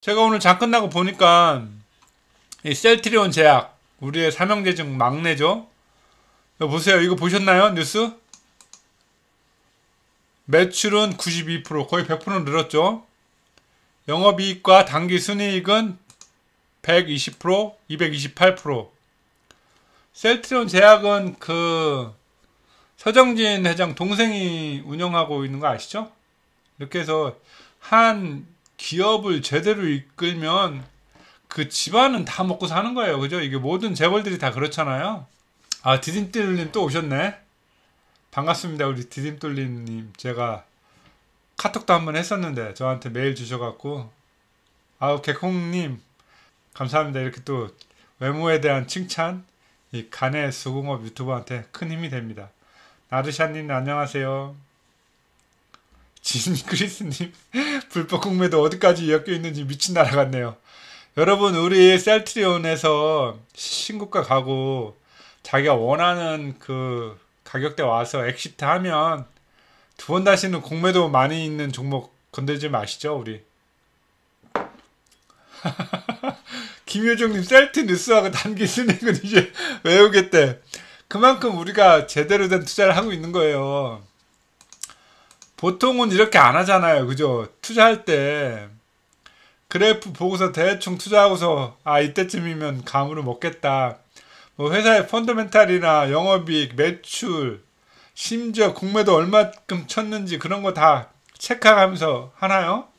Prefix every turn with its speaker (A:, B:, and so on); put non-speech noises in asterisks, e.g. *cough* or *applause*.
A: 제가 오늘 장 끝나고 보니까 이 셀트리온 제약 우리의 삼형제중 막내죠. 보세요. 이거 보셨나요? 뉴스? 매출은 92% 거의 100% 늘었죠. 영업이익과 단기 순이익은 120% 228% 셀트리온 제약은 그 서정진 회장 동생이 운영하고 있는 거 아시죠? 이렇게 해서 한 기업을 제대로 이끌면 그 집안은 다 먹고 사는 거예요. 그죠? 이게 모든 재벌들이 다 그렇잖아요. 아, 디딤돌님 또 오셨네. 반갑습니다. 우리 디딤돌님. 제가 카톡도 한번 했었는데 저한테 메일 주셔갖고 아우 개콩님 감사합니다. 이렇게 또 외모에 대한 칭찬 이 간의 수공업 유튜버한테 큰 힘이 됩니다. 나르샤님 안녕하세요. 진크리스님 *laughs* 불법 공매도 어디까지 엮여 있는지 미친 나라 같네요. 여러분 우리 셀트리온에서 신고가 가고 자기가 원하는 그 가격대 와서 엑시트 하면 두 번 다시는 공매도 많이 있는 종목 건들지 마시죠 우리. *laughs* 김효정님 셀트 뉴스하고 단기 스낵은 이제 *laughs* 외우겠대. 그만큼 우리가 제대로 된 투자를 하고 있는 거예요. 보통은 이렇게 안 하잖아요. 그죠? 투자할 때 그래프 보고서 대충 투자하고서 아 이때쯤이면 감으로 먹겠다. 뭐 회사의 펀더멘탈이나 영업이익, 매출, 심지어 국매도 얼마큼 쳤는지 그런 거 다 체크하면서 하나요?